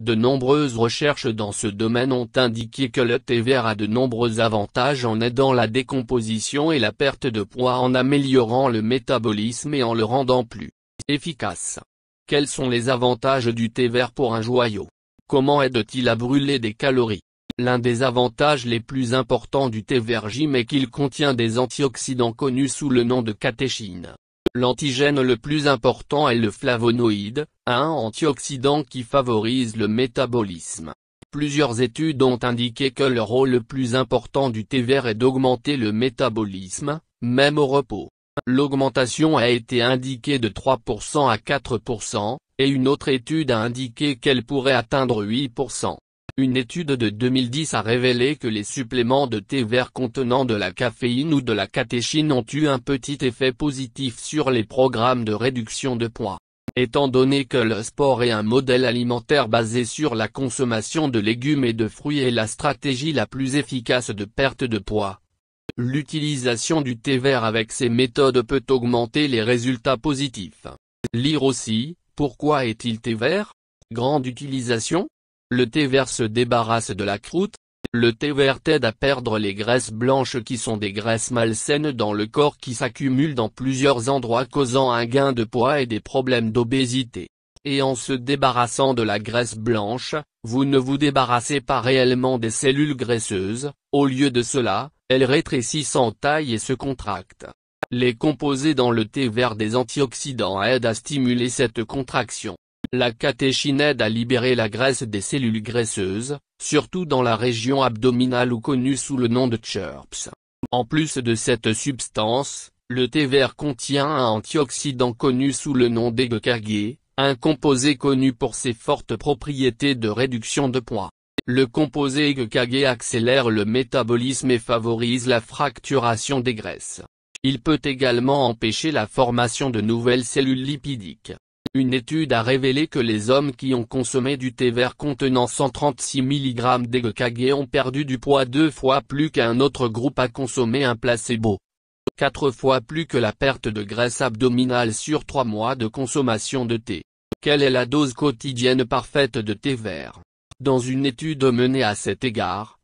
De nombreuses recherches dans ce domaine ont indiqué que le thé vert a de nombreux avantages en aidant la décomposition et la perte de poids en améliorant le métabolisme et en le rendant plus efficace. Quels sont les avantages du thé vert pour un joyau Comment aide-t-il à brûler des calories L'un des avantages les plus importants du thé vert gym est qu'il contient des antioxydants connus sous le nom de catéchine. L'antigène le plus important est le flavonoïde, un antioxydant qui favorise le métabolisme. Plusieurs études ont indiqué que le rôle le plus important du thé vert est d'augmenter le métabolisme, même au repos. L'augmentation a été indiquée de 3% à 4%, et une autre étude a indiqué qu'elle pourrait atteindre 8%. Une étude de 2010 a révélé que les suppléments de thé vert contenant de la caféine ou de la catéchine ont eu un petit effet positif sur les programmes de réduction de poids. Étant donné que le sport est un modèle alimentaire basé sur la consommation de légumes et de fruits est la stratégie la plus efficace de perte de poids. L'utilisation du thé vert avec ces méthodes peut augmenter les résultats positifs. Lire aussi, pourquoi est-il thé vert Grande utilisation le thé vert se débarrasse de la croûte, le thé vert aide à perdre les graisses blanches qui sont des graisses malsaines dans le corps qui s'accumulent dans plusieurs endroits causant un gain de poids et des problèmes d'obésité. Et en se débarrassant de la graisse blanche, vous ne vous débarrassez pas réellement des cellules graisseuses, au lieu de cela, elles rétrécissent en taille et se contractent. Les composés dans le thé vert des antioxydants aident à stimuler cette contraction. La catéchine aide à libérer la graisse des cellules graisseuses, surtout dans la région abdominale ou connue sous le nom de chirps. En plus de cette substance, le thé vert contient un antioxydant connu sous le nom d'egekage, un composé connu pour ses fortes propriétés de réduction de poids. Le composé Gekage accélère le métabolisme et favorise la fracturation des graisses. Il peut également empêcher la formation de nouvelles cellules lipidiques. Une étude a révélé que les hommes qui ont consommé du thé vert contenant 136 mg d'Egkage ont perdu du poids deux fois plus qu'un autre groupe a consommé un placebo. Quatre fois plus que la perte de graisse abdominale sur trois mois de consommation de thé. Quelle est la dose quotidienne parfaite de thé vert Dans une étude menée à cet égard,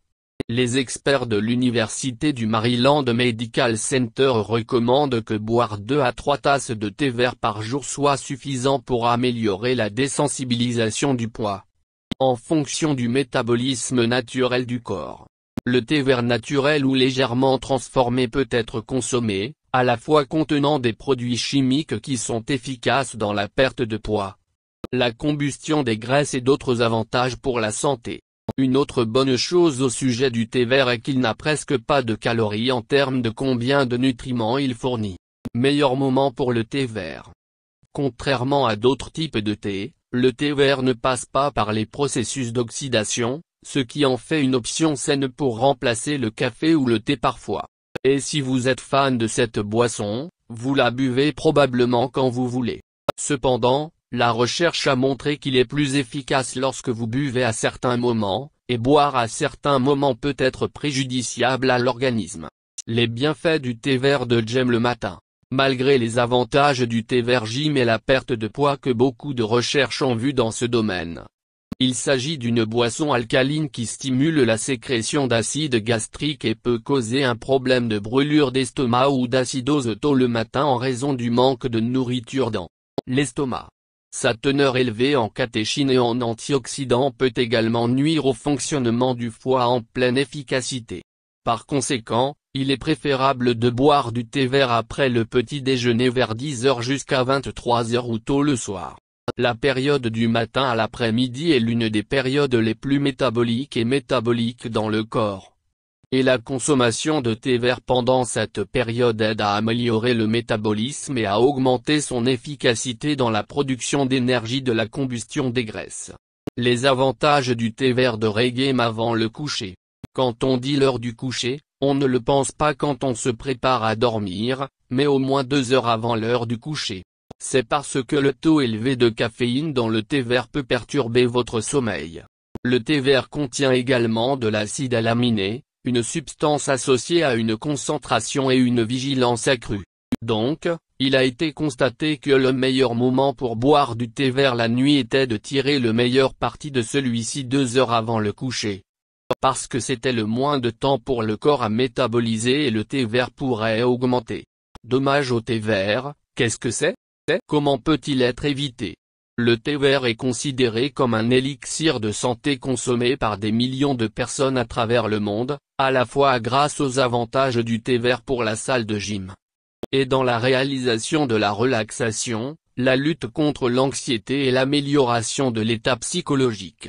les experts de l'Université du Maryland Medical Center recommandent que boire 2 à 3 tasses de thé vert par jour soit suffisant pour améliorer la désensibilisation du poids. En fonction du métabolisme naturel du corps, le thé vert naturel ou légèrement transformé peut être consommé, à la fois contenant des produits chimiques qui sont efficaces dans la perte de poids, la combustion des graisses et d'autres avantages pour la santé. Une autre bonne chose au sujet du thé vert est qu'il n'a presque pas de calories en termes de combien de nutriments il fournit. Meilleur moment pour le thé vert. Contrairement à d'autres types de thé, le thé vert ne passe pas par les processus d'oxydation, ce qui en fait une option saine pour remplacer le café ou le thé parfois. Et si vous êtes fan de cette boisson, vous la buvez probablement quand vous voulez. Cependant, la recherche a montré qu'il est plus efficace lorsque vous buvez à certains moments, et boire à certains moments peut être préjudiciable à l'organisme. Les bienfaits du thé vert de Jem le matin Malgré les avantages du thé vert gym et la perte de poids que beaucoup de recherches ont vu dans ce domaine, il s'agit d'une boisson alcaline qui stimule la sécrétion d'acide gastrique et peut causer un problème de brûlure d'estomac ou d'acidose tôt le matin en raison du manque de nourriture dans l'estomac. Sa teneur élevée en catéchine et en antioxydants peut également nuire au fonctionnement du foie en pleine efficacité. Par conséquent, il est préférable de boire du thé vert après le petit déjeuner vers 10h jusqu'à 23h ou tôt le soir. La période du matin à l'après-midi est l'une des périodes les plus métaboliques et métaboliques dans le corps et la consommation de thé vert pendant cette période aide à améliorer le métabolisme et à augmenter son efficacité dans la production d'énergie de la combustion des graisses. Les avantages du thé vert de Reggae avant le coucher. Quand on dit l'heure du coucher, on ne le pense pas quand on se prépare à dormir, mais au moins deux heures avant l'heure du coucher. C'est parce que le taux élevé de caféine dans le thé vert peut perturber votre sommeil. Le thé vert contient également de l'acide alaminé, une substance associée à une concentration et une vigilance accrue. Donc, il a été constaté que le meilleur moment pour boire du thé vert la nuit était de tirer le meilleur parti de celui-ci deux heures avant le coucher. Parce que c'était le moins de temps pour le corps à métaboliser et le thé vert pourrait augmenter. Dommage au thé vert, qu'est-ce que c'est Comment peut-il être évité le thé vert est considéré comme un élixir de santé consommé par des millions de personnes à travers le monde, à la fois grâce aux avantages du thé vert pour la salle de gym. Et dans la réalisation de la relaxation, la lutte contre l'anxiété et l'amélioration de l'état psychologique.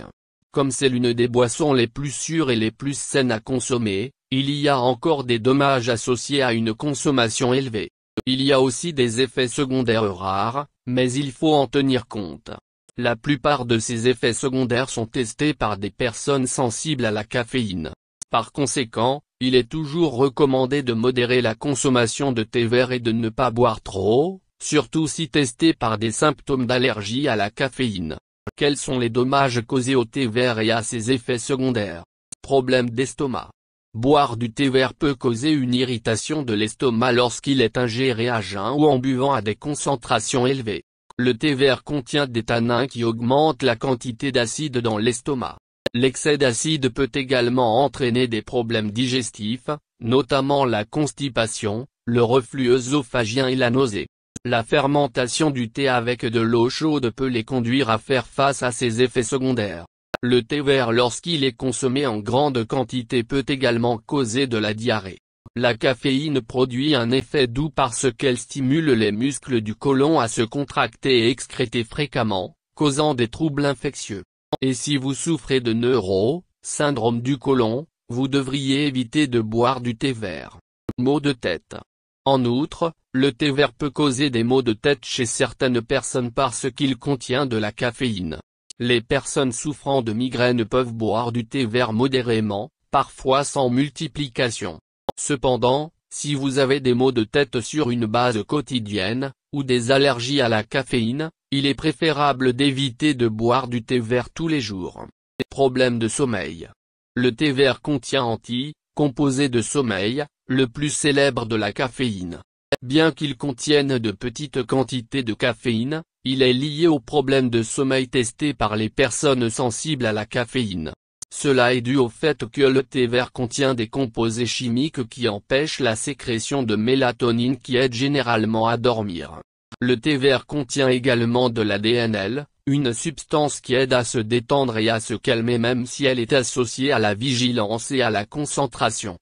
Comme c'est l'une des boissons les plus sûres et les plus saines à consommer, il y a encore des dommages associés à une consommation élevée. Il y a aussi des effets secondaires rares, mais il faut en tenir compte. La plupart de ces effets secondaires sont testés par des personnes sensibles à la caféine. Par conséquent, il est toujours recommandé de modérer la consommation de thé vert et de ne pas boire trop, surtout si testé par des symptômes d'allergie à la caféine. Quels sont les dommages causés au thé vert et à ses effets secondaires Problème d'estomac. Boire du thé vert peut causer une irritation de l'estomac lorsqu'il est ingéré à jeun ou en buvant à des concentrations élevées. Le thé vert contient des tanins qui augmentent la quantité d'acide dans l'estomac. L'excès d'acide peut également entraîner des problèmes digestifs, notamment la constipation, le reflux œsophagien et la nausée. La fermentation du thé avec de l'eau chaude peut les conduire à faire face à ces effets secondaires. Le thé vert lorsqu'il est consommé en grande quantité peut également causer de la diarrhée. La caféine produit un effet doux parce qu'elle stimule les muscles du côlon à se contracter et excréter fréquemment, causant des troubles infectieux. Et si vous souffrez de neuro, syndrome du côlon, vous devriez éviter de boire du thé vert. Maux de tête. En outre, le thé vert peut causer des maux de tête chez certaines personnes parce qu'il contient de la caféine. Les personnes souffrant de migraines peuvent boire du thé vert modérément, parfois sans multiplication. Cependant, si vous avez des maux de tête sur une base quotidienne, ou des allergies à la caféine, il est préférable d'éviter de boire du thé vert tous les jours. Problèmes de sommeil. Le thé vert contient anti, composé de sommeil, le plus célèbre de la caféine. Bien qu'il contienne de petites quantités de caféine, il est lié aux problèmes de sommeil testé par les personnes sensibles à la caféine. Cela est dû au fait que le thé vert contient des composés chimiques qui empêchent la sécrétion de mélatonine qui aide généralement à dormir. Le thé vert contient également de l'ADNL, une substance qui aide à se détendre et à se calmer même si elle est associée à la vigilance et à la concentration.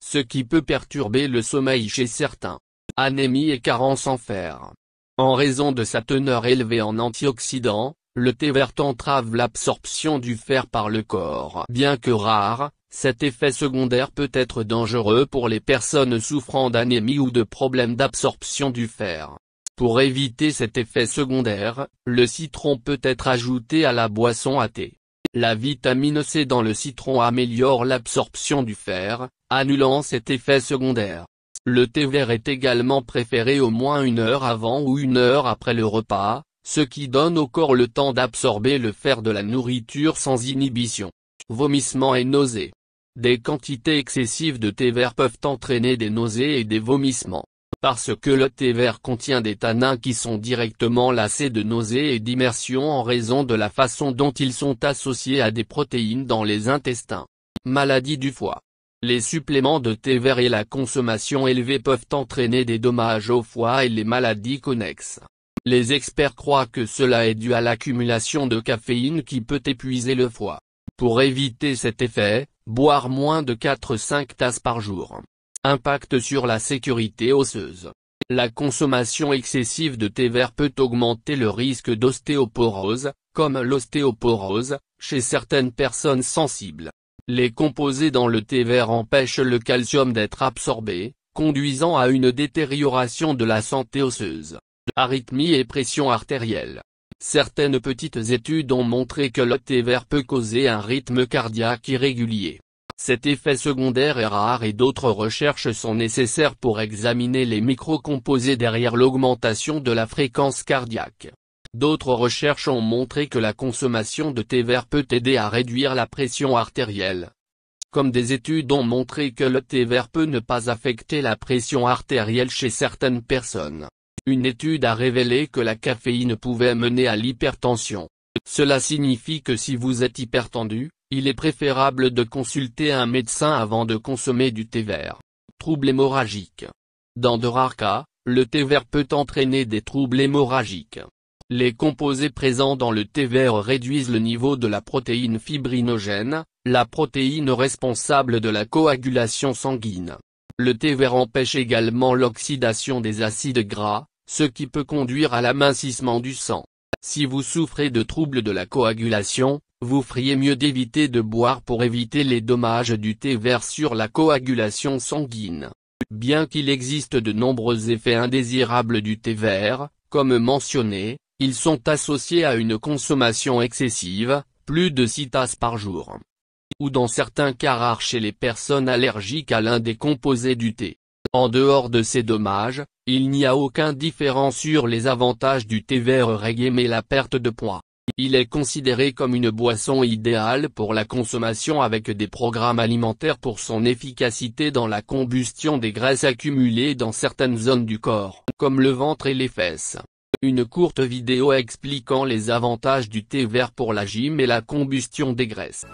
Ce qui peut perturber le sommeil chez certains anémie et carence en fer. En raison de sa teneur élevée en antioxydants, le thé vert entrave l'absorption du fer par le corps. Bien que rare, cet effet secondaire peut être dangereux pour les personnes souffrant d'anémie ou de problèmes d'absorption du fer. Pour éviter cet effet secondaire, le citron peut être ajouté à la boisson à thé. La vitamine C dans le citron améliore l'absorption du fer, annulant cet effet secondaire. Le thé vert est également préféré au moins une heure avant ou une heure après le repas, ce qui donne au corps le temps d'absorber le fer de la nourriture sans inhibition. Vomissement et nausées. Des quantités excessives de thé vert peuvent entraîner des nausées et des vomissements. Parce que le thé vert contient des tanins qui sont directement lassés de nausées et d'immersion en raison de la façon dont ils sont associés à des protéines dans les intestins. Maladie du foie. Les suppléments de thé vert et la consommation élevée peuvent entraîner des dommages au foie et les maladies connexes. Les experts croient que cela est dû à l'accumulation de caféine qui peut épuiser le foie. Pour éviter cet effet, boire moins de 4-5 tasses par jour. Impact sur la sécurité osseuse. La consommation excessive de thé vert peut augmenter le risque d'ostéoporose, comme l'ostéoporose, chez certaines personnes sensibles. Les composés dans le thé vert empêchent le calcium d'être absorbé, conduisant à une détérioration de la santé osseuse, arythmie et pression artérielle. Certaines petites études ont montré que le thé vert peut causer un rythme cardiaque irrégulier. Cet effet secondaire est rare et d'autres recherches sont nécessaires pour examiner les microcomposés derrière l'augmentation de la fréquence cardiaque. D'autres recherches ont montré que la consommation de thé vert peut aider à réduire la pression artérielle. Comme des études ont montré que le thé vert peut ne pas affecter la pression artérielle chez certaines personnes. Une étude a révélé que la caféine pouvait mener à l'hypertension. Cela signifie que si vous êtes hypertendu, il est préférable de consulter un médecin avant de consommer du thé vert. Troubles hémorragiques. Dans de rares cas, le thé vert peut entraîner des troubles hémorragiques. Les composés présents dans le thé vert réduisent le niveau de la protéine fibrinogène, la protéine responsable de la coagulation sanguine. Le thé vert empêche également l'oxydation des acides gras, ce qui peut conduire à l'amincissement du sang. Si vous souffrez de troubles de la coagulation, vous feriez mieux d'éviter de boire pour éviter les dommages du thé vert sur la coagulation sanguine. Bien qu'il existe de nombreux effets indésirables du thé vert, comme mentionné, ils sont associés à une consommation excessive, plus de 6 tasses par jour. Ou dans certains cas rares chez les personnes allergiques à l'un des composés du thé. En dehors de ces dommages, il n'y a aucun différent sur les avantages du thé vert reggae mais la perte de poids. Il est considéré comme une boisson idéale pour la consommation avec des programmes alimentaires pour son efficacité dans la combustion des graisses accumulées dans certaines zones du corps, comme le ventre et les fesses. Une courte vidéo expliquant les avantages du thé vert pour la gym et la combustion des graisses.